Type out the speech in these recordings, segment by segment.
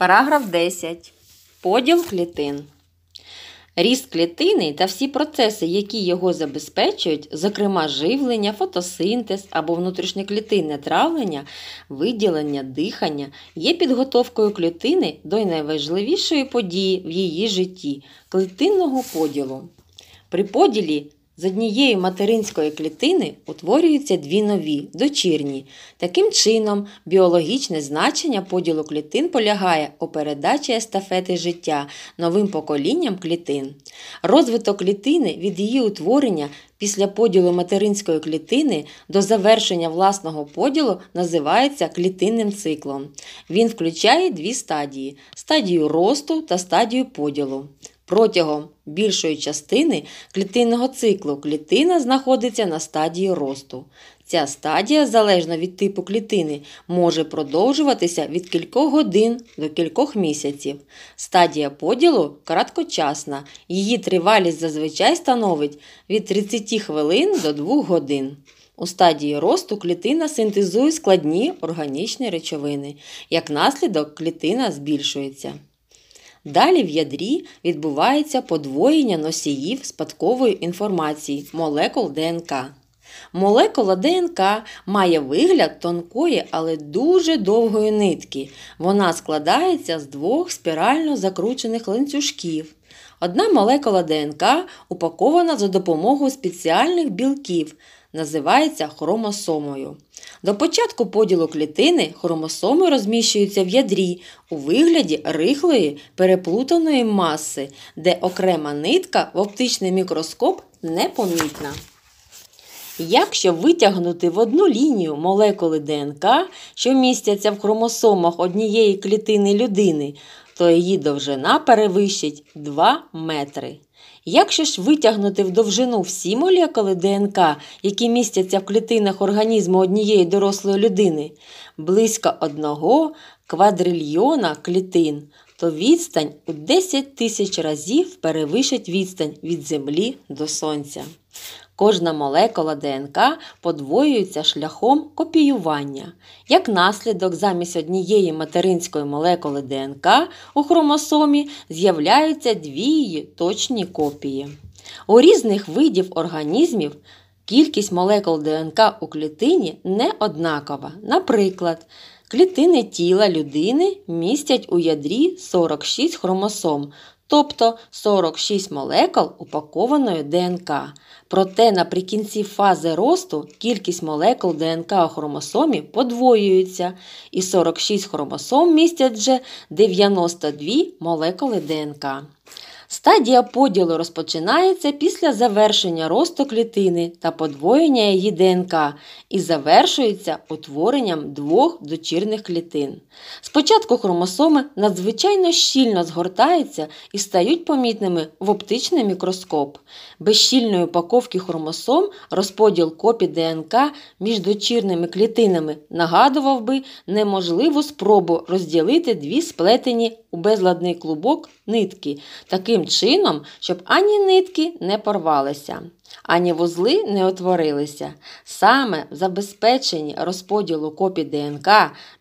Параграф 10. Поділ клітин. Ріст клітини та всі процеси, які його забезпечують, зокрема живлення, фотосинтез або внутрішньоклітинне травлення, виділення, дихання, є підготовкою клітини до найважливішої події в її житті клітинного поділу. При поділі з однієї материнської клітини утворюються дві нові дочірні. Таким чином, біологічне значення поділу клітин полягає у передачі естафети життя новим поколінням клітин. Розвиток клітини від її утворення після поділу материнської клітини до завершення власного поділу називається клітинним циклом. Він включає дві стадії стадію росту та стадію поділу. Протягом більшої частини клітинного циклу клітина знаходиться на стадії росту. Ця стадія, залежно від типу клітини, може продовжуватися від кількох годин до кількох місяців. Стадія поділу краткочасна, її тривалість зазвичай становить від 30 хвилин до 2 годин. У стадії росту клітина синтезує складні органічні речовини. Як наслідок, клітина збільшується. Далі в ядрі відбувається подвоєння носіїв спадкової інформації молекул ДНК. Молекула ДНК має вигляд тонкої, але дуже довгої нитки. Вона складається з двох спірально закручених ланцюжків. Одна молекула ДНК упакована за допомогою спеціальних білків називається хромосомою. До початку поділу клітини хромосоми розміщуються в ядрі у вигляді рихлої переплутаної маси, де окрема нитка в оптичний мікроскоп непомітна. Якщо витягнути в одну лінію молекули ДНК, що містяться в хромосомах однієї клітини людини, то її довжина перевищить 2 метри. Якщо ж витягнути в довжину всі молекули ДНК, які містяться в клітинах організму однієї дорослої людини, близько одного квадрильйона клітин, то відстань у 10 тисяч разів перевищить відстань від Землі до Сонця. Кожна молекула ДНК подвоюється шляхом копіювання. Як наслідок, замість однієї материнської молекули ДНК у хромосомі з'являються дві її точні копії. У різних видів організмів. Кількість молекул ДНК у клітині не однакова. Наприклад, клітини тіла людини містять у ядрі 46 хромосом, тобто 46 молекул упакованої ДНК. Проте наприкінці фази росту кількість молекул ДНК у хромосомі подвоюється, і 46 хромосом містять вже 92 молекули ДНК. Стадія поділу розпочинається після завершення росту клітини та подвоєння її ДНК і завершується утворенням двох дочірних клітин. Спочатку хромосоми надзвичайно щільно згортаються і стають помітними в оптичний мікроскоп. Без щільної упаковки хромосом розподіл копій ДНК між дочірними клітинами нагадував би неможливу спробу розділити дві сплетені у безладний клубок нитки таким чином, щоб ані нитки не порвалися, ані вузли не утворилися. Саме в забезпеченні розподілу копій ДНК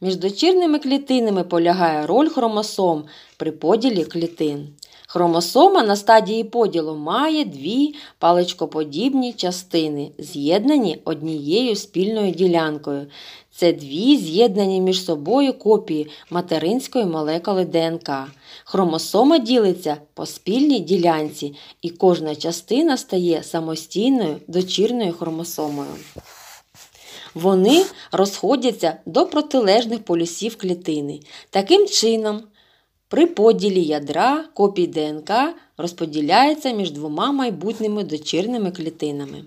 між дочірними клітинами полягає роль хромосом при поділі клітин. Хромосома на стадії поділу має дві паличкоподібні частини, з'єднані однією спільною ділянкою. Це дві з'єднані між собою копії материнської молекули ДНК. Хромосома ділиться по спільній ділянці, і кожна частина стає самостійною дочірною хромосомою. Вони розходяться до протилежних полюсів клітини. Таким чином, при поділі ядра копій ДНК розподіляється між двома майбутніми дочірними клітинами.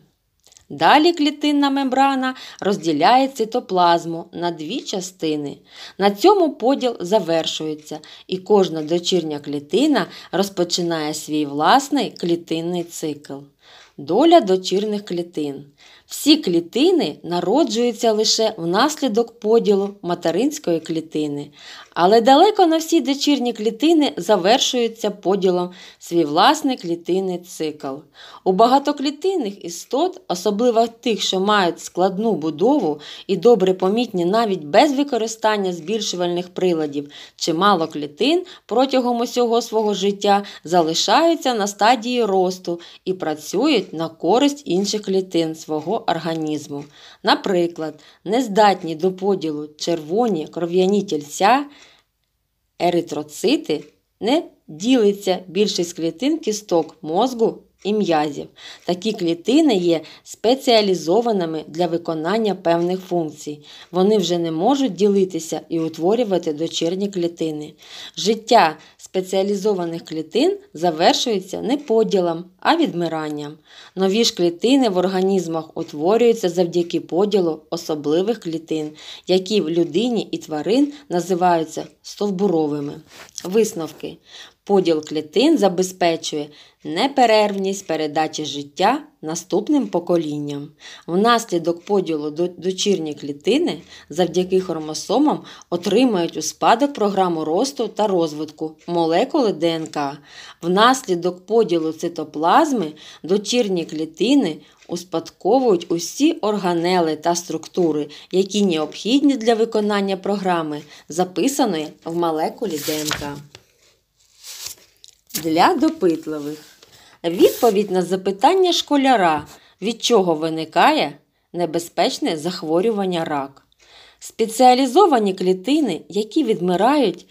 Далі клітинна мембрана розділяє цитоплазму на дві частини. На цьому поділ завершується, і кожна дочірня клітина розпочинає свій власний клітинний цикл. Доля дочірних клітин. Всі клітини народжуються лише внаслідок поділу материнської клітини, але далеко на всі дочірні клітини завершується поділом свій власний клітинний цикл. У багатоклітинних істот, особливо тих, що мають складну будову і добре помітні навіть без використання збільшувальних приладів, чимало клітин протягом усього свого життя залишаються на стадії росту і працюють на користь інших клітин свого організму. Наприклад, нездатні до поділу червоні кров'яні тільця. Еритроцити не ділиться більшість клітин кісток мозку і м'язів. Такі клітини є спеціалізованими для виконання певних функцій. Вони вже не можуть ділитися і утворювати дочірні клітини. Життя спеціалізованих клітин завершується не поділом, а відмиранням. Нові ж клітини в організмах утворюються завдяки поділу особливих клітин, які в людині і тварин називаються стовбуровими. Висновки. Поділ клітин забезпечує неперервність передачі життя наступним поколінням. Внаслідок поділу дочірні клітини завдяки хромосомам отримають у спадок програму росту та розвитку молекули ДНК. Внаслідок поділу цитоплазми дочірні клітини успадковують усі органели та структури, які необхідні для виконання програми, записаної в молекулі ДНК для допитливих. Відповідь на запитання школяра, від чого виникає небезпечне захворювання рак. Спеціалізовані клітини, які відмирають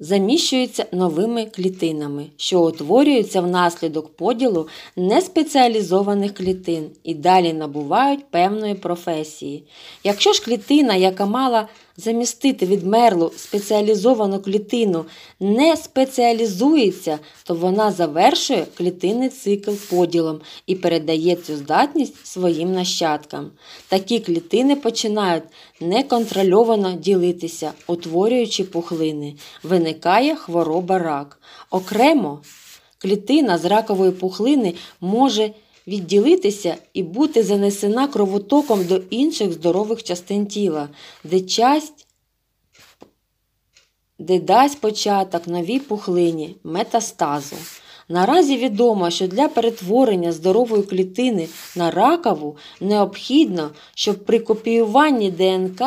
заміщується новими клітинами, що утворюються внаслідок поділу неспеціалізованих клітин і далі набувають певної професії. Якщо ж клітина, яка мала замістити відмерлу спеціалізовану клітину, не спеціалізується, то вона завершує клітинний цикл поділом і передає цю здатність своїм нащадкам. Такі клітини починають неконтрольовано ділитися, утворюючи пухлини виникає хвороба рак. Окремо, клітина з ракової пухлини може відділитися і бути занесена кровотоком до інших здорових частин тіла, де часть де дасть початок новій пухлині метастазу. Наразі відомо, що для перетворення здорової клітини на ракову необхідно, щоб при копіюванні ДНК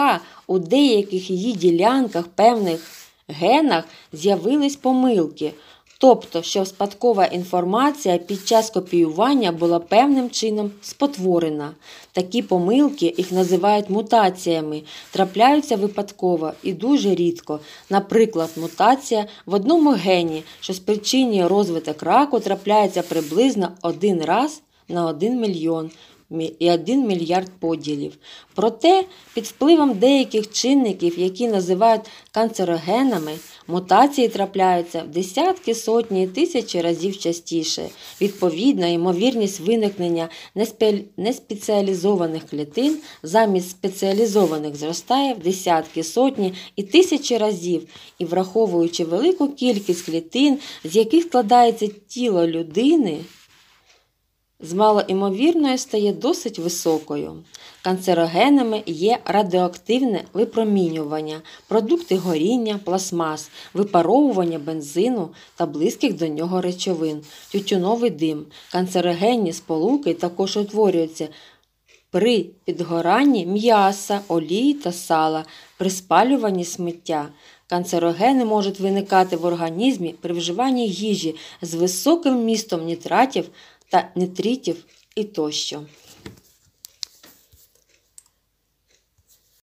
у деяких її ділянках певних генах з'явились помилки, тобто, що спадкова інформація під час копіювання була певним чином спотворена. Такі помилки їх називають мутаціями, трапляються випадково і дуже рідко. Наприклад, мутація в одному гені, що спричинює розвиток раку, трапляється приблизно один раз. На один мільйон і 1 мільярд поділів. Проте під впливом деяких чинників, які називають канцерогенами, мутації трапляються в десятки, сотні і тисячі разів частіше. Відповідно, ймовірність виникнення неспеціалізованих клітин замість спеціалізованих зростає в десятки, сотні і тисячі разів і, враховуючи велику кількість клітин, з яких складається тіло людини з малоімовірною стає досить високою. Канцерогенами є радіоактивне випромінювання, продукти горіння, пластмас, випаровування бензину та близьких до нього речовин, тютюновий дим. Канцерогенні сполуки також утворюються при підгоранні м'яса, олії та сала, при спалюванні сміття. Канцерогени можуть виникати в організмі при вживанні їжі з високим містом нітратів та нитритів і тощо.